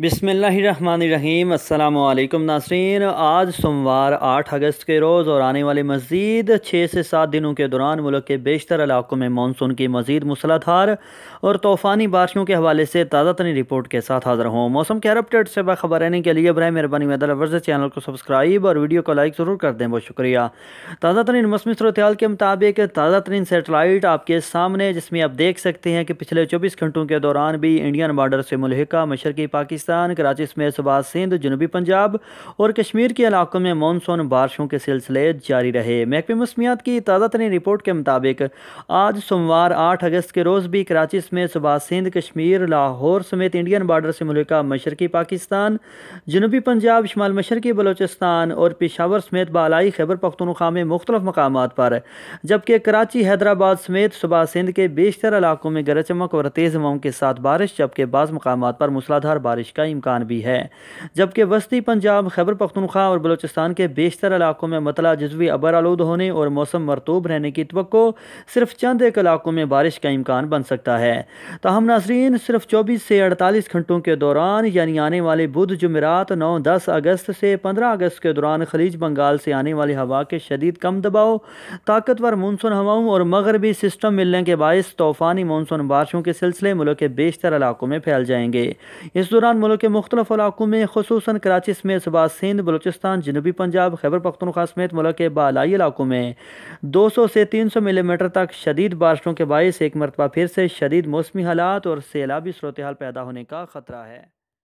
बिसमीम अल्लाम नासरीन आज सोमवार 8 अगस्त के रोज़ और आने वाले मज़ीद छः से सात दिनों के दौरान मुल्क के बेशतर इलाकों में मानसून की मज़ीद मूसलाधार और तूफ़ानी बारिशों के हवाले से ताज़ा तरीन रिपोर्ट के साथ हाज़िर हों मौसम के हर अपडेट से बाखबर रहने के लिए बर मेहरबानी मदर वर्ज चैनल को सब्सक्राइब और वीडियो को लाइक ज़रूर कर दें बहुत शुक्रिया ताज़ा तरीन मौसमी सूरत के मुताबिक ताज़ा तरीन सेटेलाइट आपके सामने जिसमें आप देख सकते हैं कि पिछले चौबीस घंटों के दौरान भी इंडियन बार्डर से मुलहका मशरकी पाकिस्तान पाकिस्तान कराची समेत सुबह सिंध जनूबी पंजाब और कश्मीर के इलाकों में मानसून बारिशों के सिलसिले जारी रहे महकमे मौसमियात की ताज़ा तरीन रिपोर्ट के मुताबिक आज सोमवार आठ अगस्त के रोज़ भी कराची समेत सुबह सिंध कश्मीर लाहौर समेत इंडियन बार्डर से मुल्क मशरकी पाकिस्तान जनूबी पंजाब शुमाल मशरकी बलोचिस्तान और पिशावर समेत बालाई खैबर पख्तनखा में मुख्तलिफ मकाम पर जबकि कराची हैदराबाद समेत सुबह सिंध के बेशतर इलाकों में गरज चमक और तेज़ हवाओं के साथ बारिश जबकि बाज़ मकाम पर मूसलाधार बारिश का इम्कान भी है जबकि वस्ती पंजाब खैबर पख्तनख्वा और बलोचिस्तान के बेशतर इलाकों में मतला जजवी अबर आलूद होने और मौसम मरतूब रहने की तो सिर्फ चंद एक इलाकों में बारिश का इम्कान बन सकता है तहम नाजरीन सिर्फ चौबीस से अड़तालीस घंटों के दौरान यानी आने वाले बुध जमेरात नौ दस अगस्त से पंद्रह अगस्त के दौरान खलीज बंगाल से आने वाली हवा के शदीद कम दबाव ताकतवर मानसून हवाओं और मगरबी सिस्टम मिलने के बायस तूफ़ानी मानसून बारिशों के सिलसिले मुल्क के बेशतर इलाकों में फैल जाएंगे इस दौरान मुल्क के मुख्तलिफ इलाकों में खसूस कराची समेत सुबह सिंध बलोचिस्तान जनूबी पंजाब खैबर पख्तनखा समेत मुल्क के बालाई इलाकों में दो सौ से तीन सौ मिलीमीटर तक शदीद बारिशों के बायस एक मरतबा फिर से शदीद मौसमी हालात और सैलाबी सूरत हाल पैदा होने का खतरा है